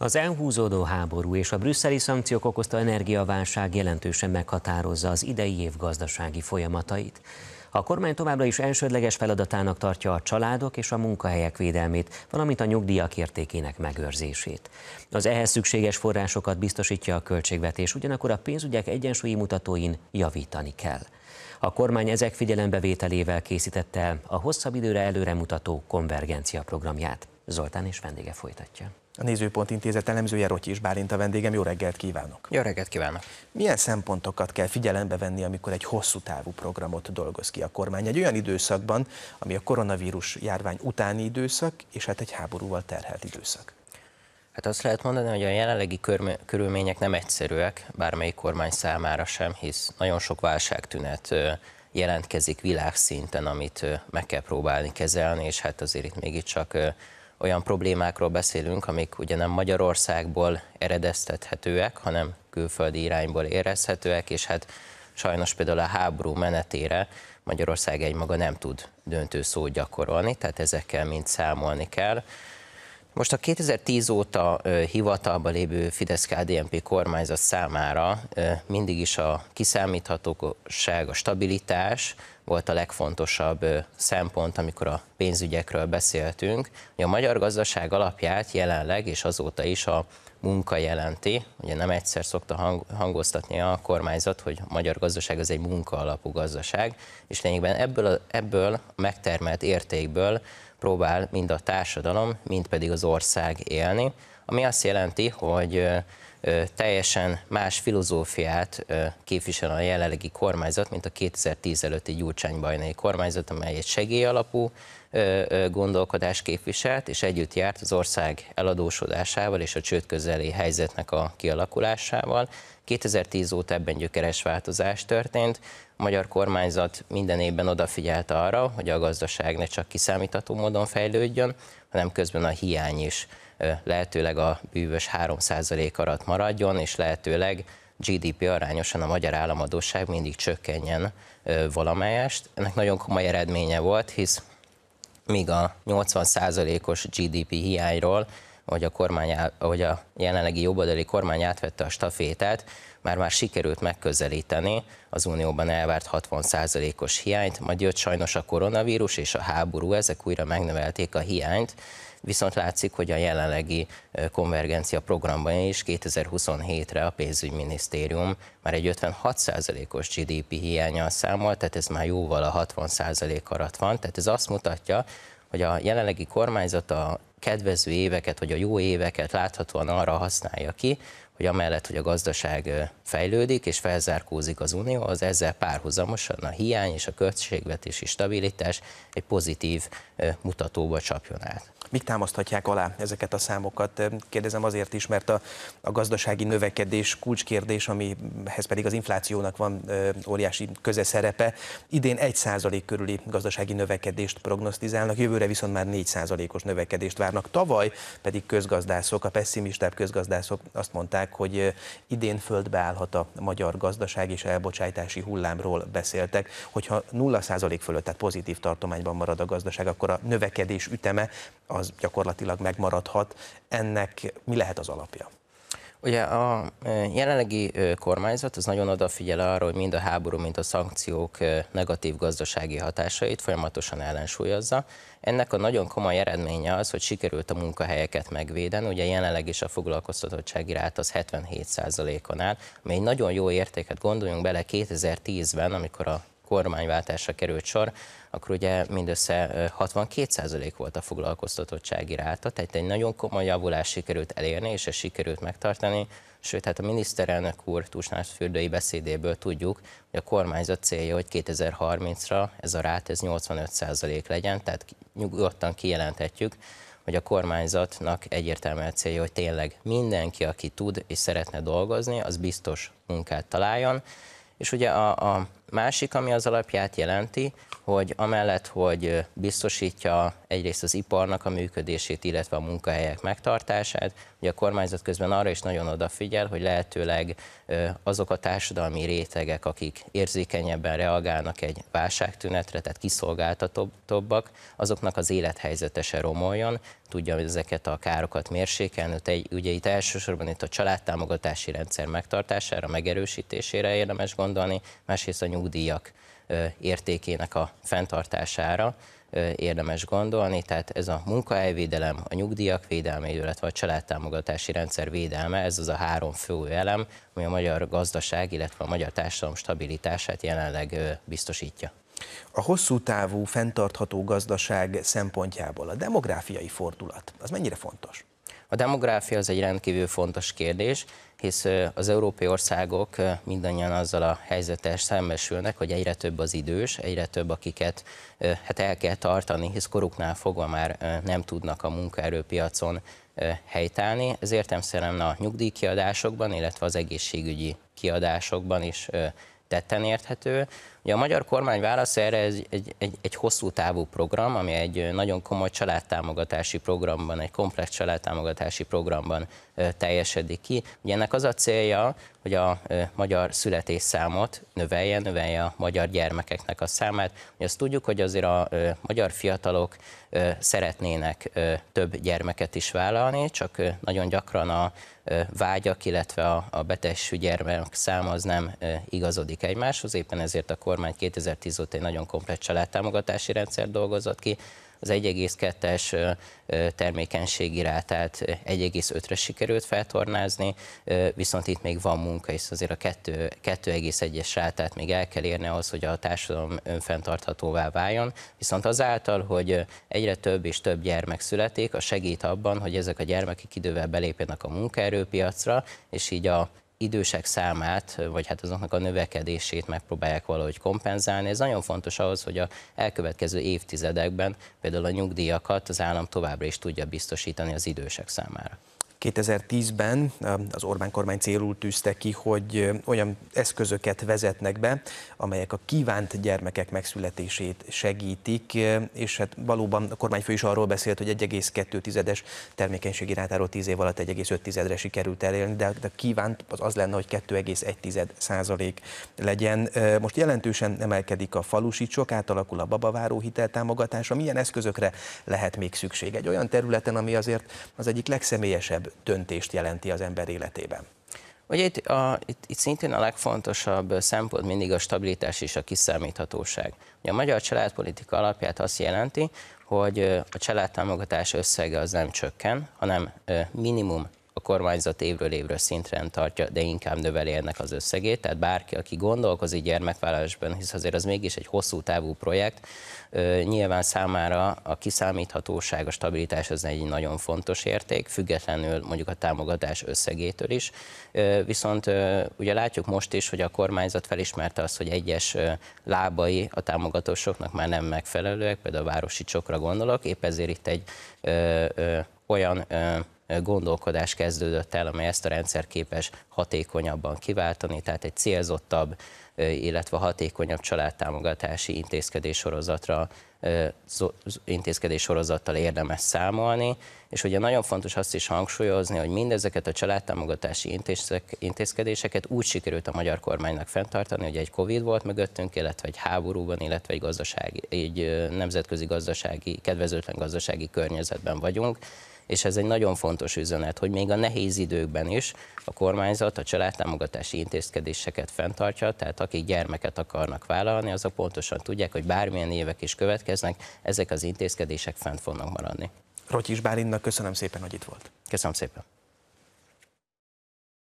Az elhúzódó háború és a brüsszeli szankciók okozta energiaválság jelentősen meghatározza az idei év gazdasági folyamatait. A kormány továbbra is elsődleges feladatának tartja a családok és a munkahelyek védelmét, valamint a nyugdíjak értékének megőrzését. Az ehhez szükséges forrásokat biztosítja a költségvetés, ugyanakkor a pénzügyek egyensúlyi mutatóin javítani kell. A kormány ezek figyelembevételével készítette el a hosszabb időre előremutató konvergencia programját. Zoltán és vendége folytatja. A Nézőpont Intézet elemzője is Bálint a vendégem. Jó reggelt kívánok! Jó reggelt kívánok! Milyen szempontokat kell figyelembe venni, amikor egy hosszú távú programot dolgoz ki a kormány? Egy olyan időszakban, ami a koronavírus járvány utáni időszak, és hát egy háborúval terhelt időszak. Hát azt lehet mondani, hogy a jelenlegi körülmények nem egyszerűek, bármelyik kormány számára sem, hisz nagyon sok válságtünet jelentkezik világszinten, amit meg kell próbálni kezelni, és hát azért itt mégiscsak csak olyan problémákról beszélünk, amik ugye nem Magyarországból eredeztethetőek, hanem külföldi irányból érezhetőek, és hát sajnos például a háború menetére Magyarország egymaga nem tud döntő szót gyakorolni, tehát ezekkel mind számolni kell. Most a 2010 óta hivatalba lévő Fidesz-KDNP kormányzat számára mindig is a kiszámíthatóság, a stabilitás, volt a legfontosabb szempont, amikor a pénzügyekről beszéltünk, a magyar gazdaság alapját jelenleg és azóta is a munka jelenti. Ugye nem egyszer szokta hang, hangoztatni a kormányzat, hogy a magyar gazdaság az egy munka alapú gazdaság, és lényegben ebből a, ebből a megtermelt értékből próbál mind a társadalom, mind pedig az ország élni, ami azt jelenti, hogy teljesen más filozófiát képvisel a jelenlegi kormányzat, mint a 2010 előtti Gyurcsány Bajnai kormányzat, amely egy segélyalapú gondolkodás képviselt, és együtt járt az ország eladósodásával és a csőd közeli helyzetnek a kialakulásával. 2010 óta ebben gyökeres változás történt. A magyar kormányzat minden évben odafigyelte arra, hogy a gazdaság ne csak kiszámítható módon fejlődjön, hanem közben a hiány is lehetőleg a bűvös 3% arat maradjon, és lehetőleg GDP arányosan a magyar államadóság mindig csökkenjen valamelyest. Ennek nagyon komoly eredménye volt, hisz míg a 80%-os GDP hiányról hogy a, kormány, hogy a jelenlegi jobboldali kormány átvette a stafétát, már már sikerült megközelíteni az unióban elvárt 60%-os hiányt, majd jött sajnos a koronavírus és a háború, ezek újra megnövelték a hiányt, viszont látszik, hogy a jelenlegi konvergencia programban is 2027-re a pénzügyminisztérium már egy 56%-os GDP hiányal számol, tehát ez már jóval a 60% alatt van, tehát ez azt mutatja, hogy a jelenlegi kormányzat a kedvező éveket, vagy a jó éveket láthatóan arra használja ki, hogy amellett, hogy a gazdaság fejlődik és felzárkózik az unió, az ezzel párhuzamosan a hiány és a költségvetési stabilitás egy pozitív mutatóba csapjon át. Mik támaszthatják alá ezeket a számokat? Kérdezem azért is, mert a, a gazdasági növekedés kulcskérdés, amihez pedig az inflációnak van ö, óriási szerepe, Idén 1% körüli gazdasági növekedést prognosztizálnak, jövőre viszont már 4%-os növekedést várnak. Tavaly pedig közgazdászok, a pessimistább közgazdászok azt mondták, mondták, hogy idén földbe állhat a magyar gazdaság és elbocsátási hullámról beszéltek. Hogyha 0% fölött, tehát pozitív tartományban marad a gazdaság, akkor a növekedés üteme az gyakorlatilag megmaradhat. Ennek mi lehet az alapja? Ugye a jelenlegi kormányzat az nagyon odafigyel arra, hogy mind a háború, mind a szankciók negatív gazdasági hatásait folyamatosan ellensúlyozza. Ennek a nagyon komoly eredménye az, hogy sikerült a munkahelyeket megvéden. Ugye jelenleg is a foglalkoztatottsági rát az 77%-on áll, ami egy nagyon jó értéket gondoljunk bele 2010-ben, amikor a kormányváltásra került sor, akkor ugye mindössze 62% volt a foglalkoztatottsági ráta, tehát egy nagyon komoly javulás sikerült elérni, és ezt sikerült megtartani, sőt, hát a miniszterelnök úr Tusnás fürdői beszédéből tudjuk, hogy a kormányzat célja, hogy 2030-ra ez a rát ez 85% legyen, tehát nyugodtan kijelenthetjük, hogy a kormányzatnak a célja, hogy tényleg mindenki, aki tud és szeretne dolgozni, az biztos munkát találjon. És ugye a, a Másik, ami az alapját jelenti, hogy amellett, hogy biztosítja egyrészt az iparnak a működését, illetve a munkahelyek megtartását, ugye a kormányzat közben arra is nagyon odafigyel, hogy lehetőleg azok a társadalmi rétegek, akik érzékenyebben reagálnak egy válságtünetre, tehát kiszolgáltatóbbak, azoknak az élethelyzete se romoljon, tudja ezeket a károkat mérsékelni. Te, ugye itt elsősorban itt a családtámogatási rendszer megtartására, megerősítésére érdemes gondolni, másrészt a nyugdíjak értékének a fenntartására érdemes gondolni, tehát ez a munkahelyvédelem, a nyugdíjak védelme, illetve a családtámogatási rendszer védelme, ez az a három fő elem, ami a magyar gazdaság, illetve a magyar társadalom stabilitását jelenleg biztosítja. A hosszú távú, fenntartható gazdaság szempontjából a demográfiai fordulat, az mennyire fontos? A demográfia az egy rendkívül fontos kérdés, hisz az európai országok mindannyian azzal a helyzettel szembesülnek, hogy egyre több az idős, egyre több, akiket hát el kell tartani, hisz koruknál fogva már nem tudnak a munkaerőpiacon helytállni, ez értemszerűen a nyugdíjkiadásokban, illetve az egészségügyi kiadásokban is tetten érthető. Ugye a magyar kormány válasz erre egy, egy, egy, egy hosszú távú program, ami egy nagyon komoly családtámogatási programban, egy komplex családtámogatási programban teljesedik ki. Ugye ennek az a célja, hogy a magyar születésszámot növelje, növelje a magyar gyermekeknek a számát. Ugye azt tudjuk, hogy azért a magyar fiatalok szeretnének több gyermeket is vállalni, csak nagyon gyakran a vágyak, illetve a betesű gyermek száma az nem igazodik egymáshoz, éppen ezért a kormány kormány 2010 óta egy nagyon komplex családtámogatási rendszer dolgozott ki, az 1,2-es termékenységi rátát 1,5-re sikerült feltornázni, viszont itt még van munka, és azért a 2,1-es rátát még el kell érni ahhoz, hogy a társadalom önfenntarthatóvá váljon, viszont azáltal, hogy egyre több és több gyermek születik, a segít abban, hogy ezek a gyermekek idővel belépjenek a munkaerőpiacra, és így a idősek számát, vagy hát azoknak a növekedését megpróbálják valahogy kompenzálni. Ez nagyon fontos ahhoz, hogy a elkövetkező évtizedekben például a nyugdíjakat az állam továbbra is tudja biztosítani az idősek számára. 2010-ben eh, az Orbán kormány célul tűzte ki, hogy eh, olyan eszközöket vezetnek be, amelyek a kívánt gyermekek megszületését segítik, eh, és hát valóban a kormányfő is arról beszélt, hogy 1,2-es termékenységi rátáról 10 év alatt 1,5-re sikerült elérni, de a kívánt az az lenne, hogy 2,1 százalék legyen. Most jelentősen emelkedik a falusi csok, átalakul a babaváró hiteltámogatása. Milyen eszközökre lehet még szükség? Egy olyan területen, ami azért az egyik legszemélyesebb legnehezebb döntést jelenti az ember életében. Ugye itt, a, itt, itt szintén a legfontosabb szempont mindig a stabilitás és a kiszámíthatóság. Ugye a magyar családpolitika alapját azt jelenti, hogy a családtámogatás összege az nem csökken, hanem minimum a kormányzat évről évre szintre tartja, de inkább növeli ennek az összegét. Tehát bárki, aki gondolkozik gyermekvállalásban, hisz azért az mégis egy hosszú távú projekt, nyilván számára a kiszámíthatóság, a stabilitás az egy nagyon fontos érték, függetlenül mondjuk a támogatás összegétől is. Viszont ugye látjuk most is, hogy a kormányzat felismerte azt, hogy egyes lábai a támogatósoknak már nem megfelelőek, például a városi csokra gondolok, épp ezért itt egy ö, ö, olyan ö, gondolkodás kezdődött el, amely ezt a rendszer képes hatékonyabban kiváltani, tehát egy célzottabb, illetve hatékonyabb családtámogatási intézkedés sorozatra intézkedés sorozattal érdemes számolni, és ugye nagyon fontos azt is hangsúlyozni, hogy mindezeket a családtámogatási intézkedéseket úgy sikerült a magyar kormánynak fenntartani, hogy egy Covid volt mögöttünk, illetve egy háborúban, illetve egy, gazdasági, egy nemzetközi gazdasági, kedvezőtlen gazdasági környezetben vagyunk, és ez egy nagyon fontos üzenet, hogy még a nehéz időkben is a kormányzat a családtámogatási intézkedéseket fenntartja, tehát akik gyermeket akarnak vállalni, azok pontosan tudják, hogy bármilyen évek is következnek, ezek az intézkedések fent fognak maradni. Rotyis Bálinnak köszönöm szépen, hogy itt volt. Köszönöm szépen.